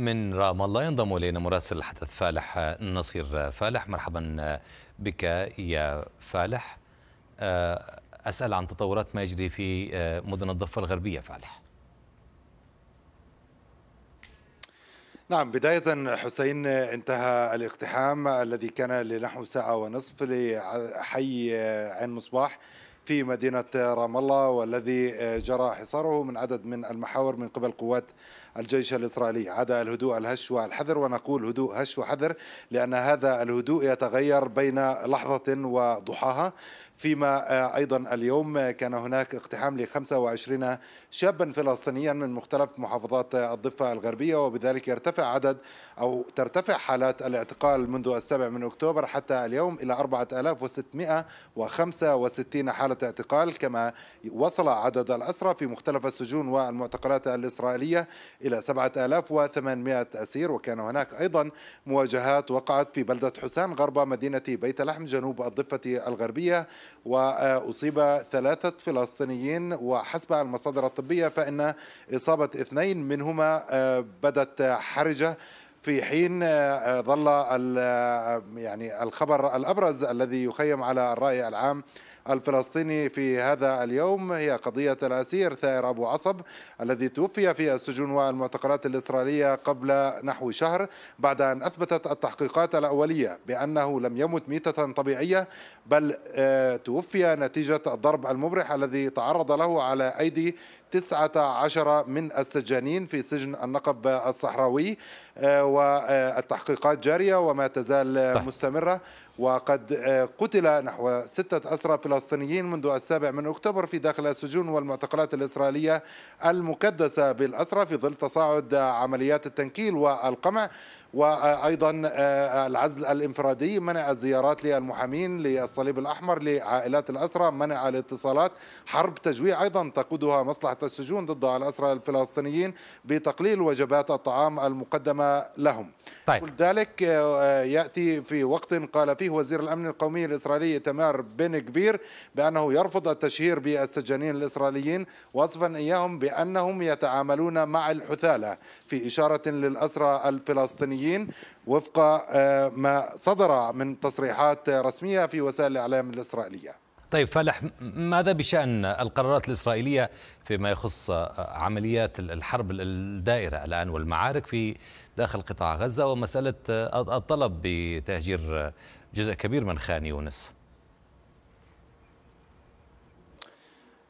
من رام الله ينضم الينا مراسل الحدث فالح نصير فالح مرحبا بك يا فالح آه، اسال عن تطورات ما يجري في آه، مدن الضفه الغربيه فالح نعم بداية حسين انتهى الاقتحام الذي كان لنحو ساعة ونصف لحي عين مصباح في مدينة رام الله والذي آه، جرى حصاره من عدد من المحاور من قبل قوات الجيش الإسرائيلي عدا الهدوء الهش والحذر ونقول هدوء هش وحذر لأن هذا الهدوء يتغير بين لحظة وضحاها فيما آه، أيضا اليوم آه، كان هناك اقتحام ل 25 شابا فلسطينيا من مختلف محافظات الضفة الغربية وبذلك يرتفع عدد أو ترتفع حالات الاعتقال منذ السابع من أكتوبر حتى اليوم إلى 4665 حالة اعتقال كما وصل عدد الأسرى في مختلف السجون والمعتقلات الإسرائيلية إلى 7800 أسير وكان هناك أيضا مواجهات وقعت في بلدة حسان غرب مدينة بيت لحم جنوب الضفة الغربية وأصيب ثلاثة فلسطينيين وحسب المصادر الطبية فإن إصابة اثنين منهما آه، بدت حرجة في حين آه، آه، ظل آه، يعني الخبر الابرز الذي يخيم على الراي العام الفلسطيني في هذا اليوم هي قضية الأسير ثائر أبو عصب الذي توفي في السجون والمعتقلات الإسرائيلية قبل نحو شهر بعد أن أثبتت التحقيقات الأولية بأنه لم يمت ميتة طبيعية بل توفي نتيجة الضرب المبرح الذي تعرض له على أيدي 19 من السجانين في سجن النقب الصحراوي آه، والتحقيقات جارية وما تزال طيب. مستمرة وقد آه، قتل نحو ستة أسرى فلسطينيين منذ السابع من أكتوبر في داخل السجون والمعتقلات الإسرائيلية المكدسة بالأسرى في ظل تصاعد عمليات التنكيل والقمع وايضا آه، العزل الانفرادي منع الزيارات للمحامين للصليب الاحمر لعائلات الاسرى منع الاتصالات حرب تجويع ايضا تقودها مصلحه السجون ضد الاسرى الفلسطينيين بتقليل وجبات الطعام المقدمه لهم طيب. كل ذلك آه، ياتي في وقت قال فيه عليه وزير الأمن القومي الإسرائيلي تمار بن كبير بأنه يرفض التشهير بالسجانين الإسرائيليين وصفا إياهم بأنهم يتعاملون مع الحثالة في إشارة للأسرى الفلسطينيين وفق آه، ما صدر من تصريحات رسمية في وسائل الإعلام الإسرائيلية طيب فالح ماذا بشأن القرارات الإسرائيلية فيما يخص عمليات الحرب الدائرة الآن والمعارك في داخل قطاع غزة ومسألة آه، الطلب بتهجير جزء كبير من خان يونس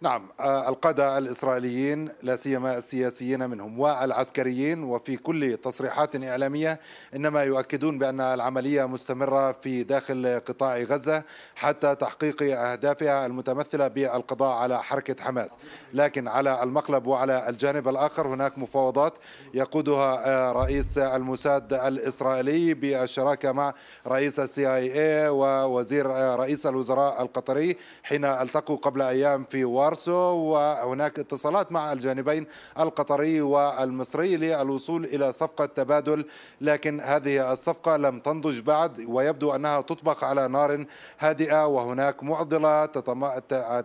نعم آه، القادة الإسرائيليين لا سيما السياسيين منهم والعسكريين وفي كل تصريحات إعلامية إنما يؤكدون بأن العملية مستمرة في داخل قطاع غزة حتى تحقيق أهدافها المتمثلة بالقضاء على حركة حماس لكن على المقلب وعلى الجانب الآخر هناك مفاوضات يقودها آه، رئيس الموساد الإسرائيلي بالشراكة مع رئيس السي اي اي ووزير آه، رئيس الوزراء القطري حين التقوا قبل أيام في وار بارسو وهناك اتصالات مع الجانبين القطري والمصري للوصول إلى صفقة تبادل لكن هذه الصفقة لم تنضج بعد ويبدو أنها تطبخ على نار هادئة وهناك معضلة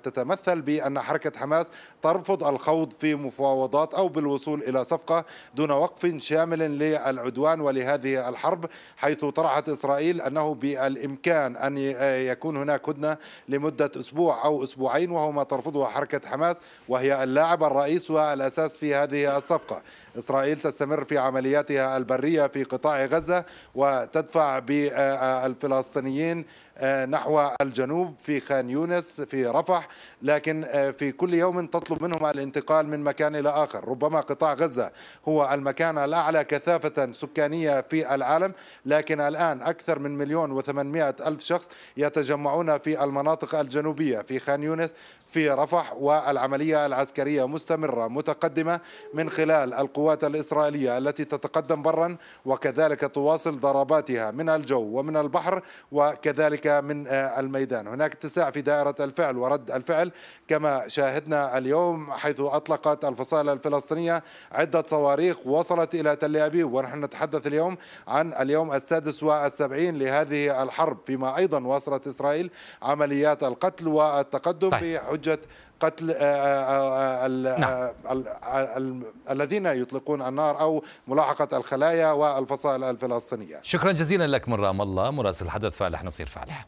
تتمثل بأن حركة حماس ترفض الخوض في مفاوضات أو بالوصول إلى صفقة دون وقف شامل للعدوان ولهذه الحرب حيث طرحت إسرائيل أنه بالإمكان أن يكون هناك هدنة لمدة أسبوع أو أسبوعين وهو ما ترفضه حركة حماس وهي اللاعب الرئيس والأساس في هذه الصفقة إسرائيل تستمر في عملياتها البرية في قطاع غزة وتدفع بالفلسطينيين نحو الجنوب في خان يونس في رفح لكن في كل يوم تطلب منهم الانتقال من مكان إلى آخر ربما قطاع غزة هو المكان الأعلى كثافة سكانية في العالم لكن الآن أكثر من مليون وثمانمائة ألف شخص يتجمعون في المناطق الجنوبية في خان يونس في رفح والعملية العسكرية مستمرة متقدمة من خلال القوات الإسرائيلية التي تتقدم برا وكذلك تواصل ضرباتها من الجو ومن البحر وكذلك من آه، الميدان هناك اتساع في دائرة الفعل ورد الفعل كما شاهدنا اليوم حيث أطلقت الفصائل الفلسطينية عدة صواريخ وصلت إلى تل أبيب ونحن نتحدث اليوم عن اليوم السادس والسبعين لهذه الحرب فيما أيضا واصلت إسرائيل عمليات القتل والتقدم طيب. بحجة بحجه قتل آه، آه، آه، نعم. الذين يطلقون النار او ملاحقه الخلايا والفصائل الفلسطينيه. شكرا جزيلا لك من رام الله مراسل الحدث فالح نصير فالح.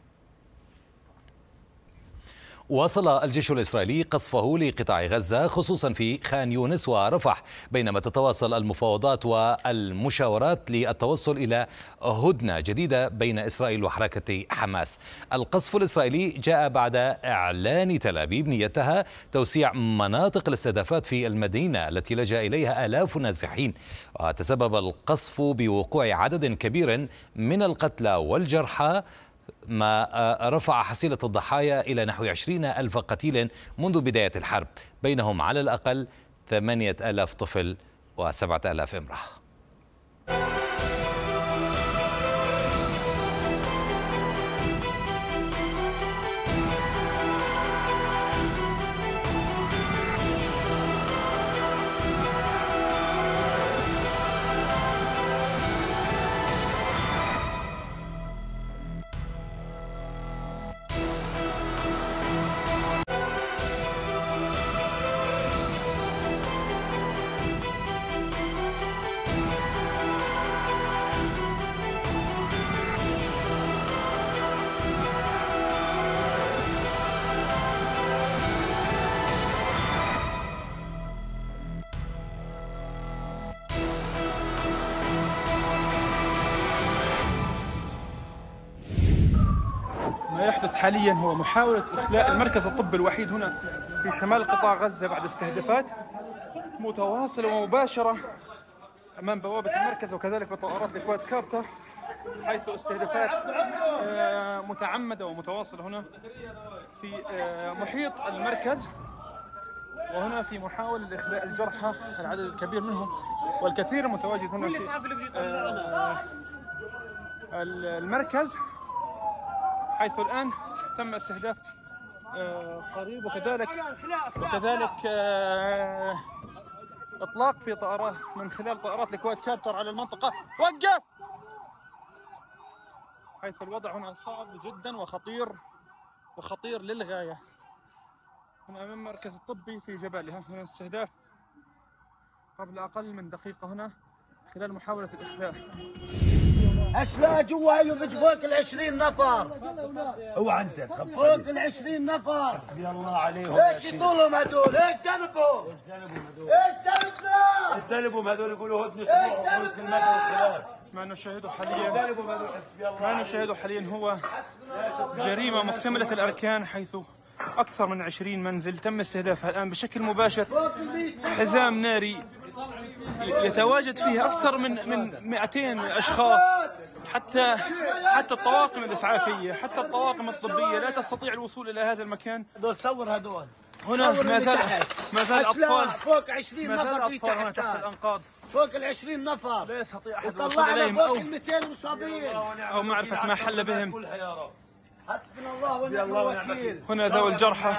واصل الجيش الإسرائيلي قصفه لقطاع غزة خصوصا في خان يونس ورفح بينما تتواصل المفاوضات والمشاورات للتوصل إلى هدنة جديدة بين إسرائيل وحركة حماس القصف الإسرائيلي جاء بعد إعلان تل أبيب نيتها توسيع مناطق الاستهدافات في المدينة التي لجأ إليها آلاف النازحين وتسبب القصف بوقوع عدد كبير من القتلى والجرحى ما آه، رفع حصيلة الضحايا إلى نحو عشرين ألف قتيل منذ بداية الحرب بينهم على الأقل ثمانية ألاف طفل و ألاف امرأة حاليا هو محاولة إخلاء المركز الطبي الوحيد هنا في شمال قطاع غزة بعد استهدافات متواصلة ومباشرة أمام بوابة المركز وكذلك بطائرات الكواد كارتا حيث استهدافات آه، متعمدة ومتواصلة هنا في آه، محيط المركز وهنا في محاولة لإخلاء الجرحى العدد الكبير منهم والكثير المتواجد هنا في آه، المركز حيث الآن تم استهداف آه، قريب وكذلك وكذلك آه، اطلاق في طائرات من خلال طائرات الكويت كابتر على المنطقه وقف حيث الوضع هنا صعب جدا وخطير وخطير للغايه هنا امام مركز الطبي في جبالها هنا استهداف قبل اقل من دقيقه هنا خلال محاوله الاخفاء اشلاج وهيبج فوق ال 20 نفر اوعى انت تخبص فوق ال 20 نفر حسبي الله عليهم ايش يطولهم هذول؟ ايش دربهم؟ ايش ذنبهم ايش ذنبهم هذول ايش ذنبهم هذول يقولوا هدنوا سموعهم قولوا كلمات الخلاف ما نشاهده حاليا ما نشاهده حاليا هو جريمة مكتملة الأركان حيث أكثر من 20 منزل تم استهدافها الآن بشكل مباشر حزام ناري يتواجد فيه اكثر من من 200 اشخاص حتى حتى الطواقم الاسعافيه حتى الطواقم الطبيه لا تستطيع الوصول الى هذا المكان هذول صور هذول هنا ما زال ما زال اطفال فوق 20 نفر في تحت الانقاض فوق ال 20 نفر لا يستطيع احد الوصول اليهم فوق ال 200 مصابين او معرفه ما حل بهم حسبنا الله ونعم الوكيل هنا ذوي الجرحى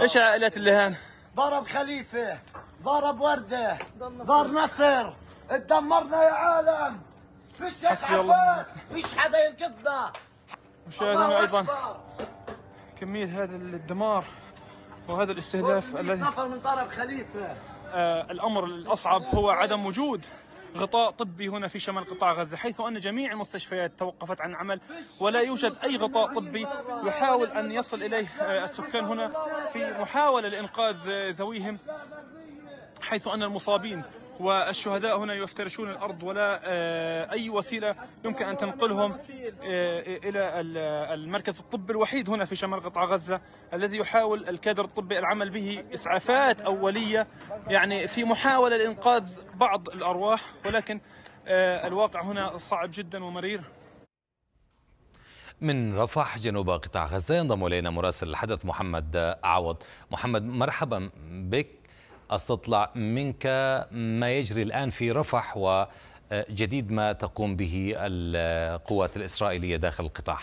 ايش عائلات اللي هان ضرب خليفه ضرب ورده ضار نصر اتدمرنا يا عالم فيش عفاف فيش حدا ينقذنا مشاهدينا ايضا كميه هذا الدمار وهذا الاستهداف الذي نفر من طرف خليفه آه الامر الاصعب هو عدم وجود غطاء طبي هنا في شمال قطاع غزة حيث أن جميع المستشفيات توقفت عن العمل ولا يوجد أي غطاء طبي يحاول أن يصل إليه آه، السكان هنا في محاولة لإنقاذ آه، ذويهم حيث أن المصابين والشهداء هنا يفترشون الأرض ولا آه، أي وسيلة يمكن أن تنقلهم آه، إلى المركز الطبي الوحيد هنا في شمال قطاع غزة الذي يحاول الكادر الطبي العمل به إسعافات أولية يعني في محاولة لإنقاذ بعض الأرواح ولكن آه، الواقع هنا صعب جدا ومرير من رفح جنوب قطاع غزة ينضم إلينا مراسل الحدث محمد عوض محمد مرحبا بك استطلع منك ما يجري الآن في رفح وجديد ما تقوم به القوات الإسرائيلية داخل القطاع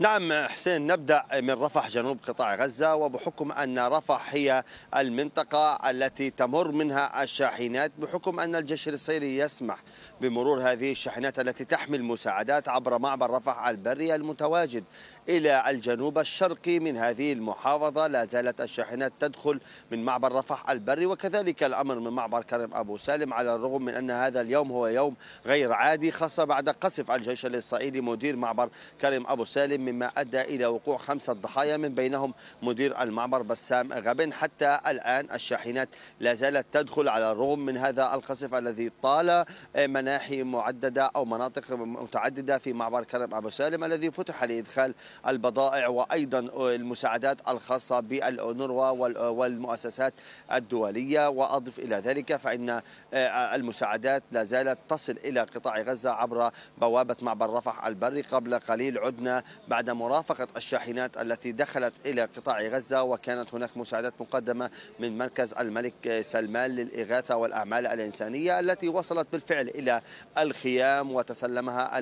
نعم حسين نبدا من رفح جنوب قطاع غزه وبحكم ان رفح هي المنطقه التي تمر منها الشاحنات بحكم ان الجيش الاسرائيلي يسمح بمرور هذه الشاحنات التي تحمل مساعدات عبر معبر رفح البري المتواجد إلى الجنوب الشرقي من هذه المحافظة لا زالت الشاحنات تدخل من معبر رفح البري وكذلك الأمر من معبر كرم أبو سالم على الرغم من أن هذا اليوم هو يوم غير عادي خاصة بعد قصف الجيش الإسرائيلي مدير معبر كرم أبو سالم مما أدى إلى وقوع خمسة ضحايا من بينهم مدير المعبر بسام غبن حتى الآن الشاحنات لا زالت تدخل على الرغم من هذا القصف الذي طال مناحي معددة أو مناطق متعددة في معبر كرم أبو سالم الذي فتح لإدخال البضائع وأيضا المساعدات الخاصة بالأونروا والمؤسسات الدولية وأضف إلى ذلك فإن آه، المساعدات لا زالت تصل إلى قطاع غزة عبر بوابة معبر رفح البري قبل قليل عدنا بعد مرافقة الشاحنات التي دخلت إلى قطاع غزة وكانت هناك مساعدات مقدمة من مركز الملك آه، سلمان للإغاثة والأعمال الإنسانية التي وصلت بالفعل إلى الخيام وتسلمها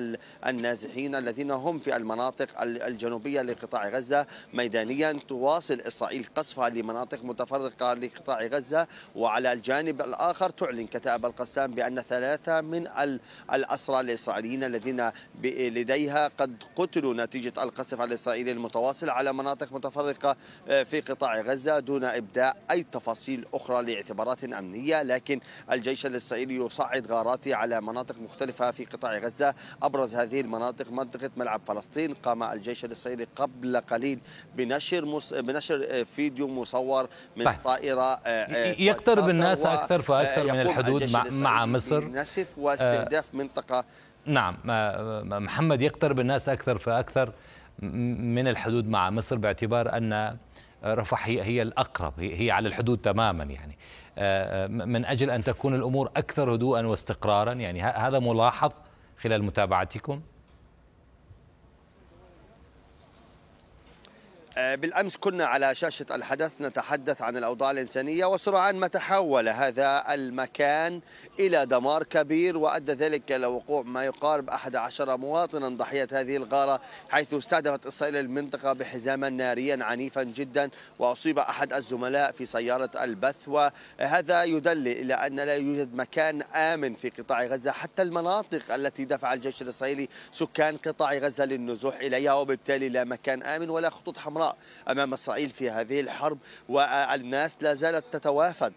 النازحين الذين هم في المناطق الجنوبية لقطاع غزة ميدانيا تواصل إسرائيل قصفها لمناطق متفرقة لقطاع غزة وعلى الجانب الآخر تعلن كتائب القسام بأن ثلاثة من الأسرى الإسرائيليين الذين لديها قد قتلوا نتيجة القصف الإسرائيلي المتواصل على مناطق متفرقة آه، في قطاع غزة دون إبداء أي تفاصيل أخرى لاعتبارات أمنية لكن الجيش الإسرائيلي يصعد غاراته على مناطق مختلفة في قطاع غزة أبرز هذه المناطق منطقة ملعب فلسطين قام الجيش الراشد السيدي قبل قليل بنشر مص... بنشر آه، فيديو مصور من طيب. طائره آه، آه، يقترب الناس اكثر فاكثر من الحدود مع, مع مصر نسف واستهداف آه منطقه نعم محمد يقترب الناس اكثر فاكثر من الحدود مع مصر باعتبار ان رفح هي, هي الأقرب هي على الحدود تماما يعني من أجل أن تكون الأمور أكثر هدوءا واستقرارا يعني هذا ملاحظ خلال متابعتكم آه، بالامس كنا على شاشه الحدث نتحدث عن الاوضاع الانسانيه وسرعان ما تحول هذا المكان الى دمار كبير وادى ذلك الى وقوع ما يقارب 11 مواطنا ضحيه هذه الغاره حيث استهدفت اسرائيل المنطقه بحزاما ناريا عنيفا جدا واصيب احد الزملاء في سياره البث وهذا يدل الى ان لا يوجد مكان امن في قطاع غزه حتى المناطق التي دفع الجيش الاسرائيلي سكان قطاع غزه للنزوح اليها وبالتالي لا مكان امن ولا خطوط حمراء أمام إسرائيل في هذه الحرب والناس لا زالت تتوافد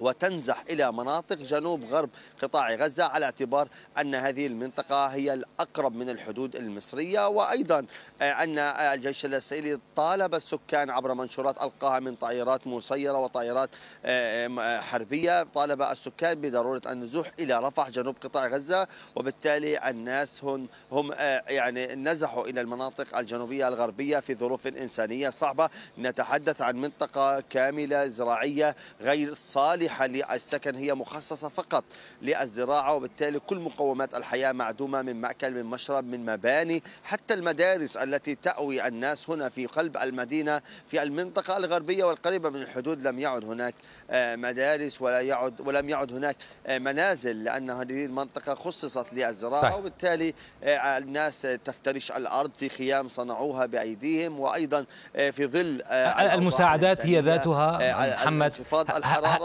وتنزح إلى مناطق جنوب غرب قطاع غزة على اعتبار أن هذه المنطقة هي الأقرب من الحدود المصرية وأيضا آه، أن الجيش الإسرائيلي طالب السكان عبر منشورات ألقاها من طائرات مسيرة وطائرات آه، آه، حربية طالب السكان بضرورة النزوح إلى رفح جنوب قطاع غزة وبالتالي الناس هم, هم يعني نزحوا إلى المناطق الجنوبية الغربية في ظروف إنسانية صعبة نتحدث عن منطقة كاملة زراعية غير صالحة الصالحة للسكن هي مخصصة فقط للزراعة وبالتالي كل مقومات الحياة معدومة من مأكل من مشرب من مباني حتى المدارس التي تأوي الناس هنا في قلب المدينة في المنطقة الغربية والقريبة من الحدود لم يعد هناك آه، مدارس ولا يعد ولم يعد هناك آه، منازل لأن هذه المنطقة خصصت للزراعة وبالتالي آه، الناس تفترش الأرض في خيام صنعوها بأيديهم وأيضا في ظل المساعدات هي ذاتها محمد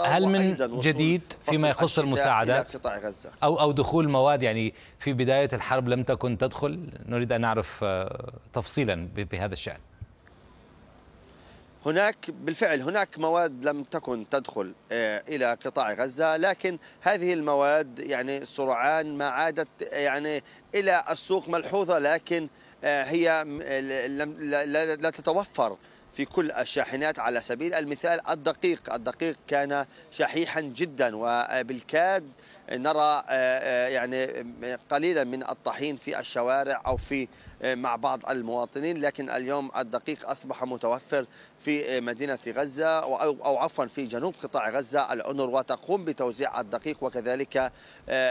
هل علم جديد فيما يخص المساعدات قطاع غزة أو أو دخول مواد يعني في بداية الحرب لم تكن تدخل نريد أن نعرف آه، تفصيلا بهذا الشأن هناك بالفعل هناك مواد لم تكن تدخل آه، الى قطاع غزه لكن هذه المواد يعني سرعان ما عادت يعني الى السوق ملحوظه لكن آه، هي لا تتوفر في كل الشاحنات على سبيل المثال الدقيق الدقيق كان شحيحا جدا وبالكاد نرى آه، آه، يعني قليلا من الطحين في الشوارع أو في آه، مع بعض المواطنين لكن اليوم الدقيق أصبح متوفر في مدينة غزة أو عفوا في جنوب قطاع غزة الأونروا وتقوم بتوزيع الدقيق وكذلك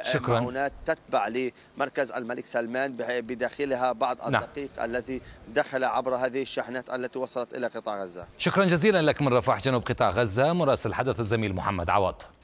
شكرا. معونات تتبع لمركز الملك سلمان بداخلها بعض نعم. الدقيق نعم. الذي دخل عبر هذه الشحنات التي وصلت إلى قطاع غزة شكرا جزيلا لك من رفح جنوب قطاع غزة مراسل حدث الزميل محمد عوض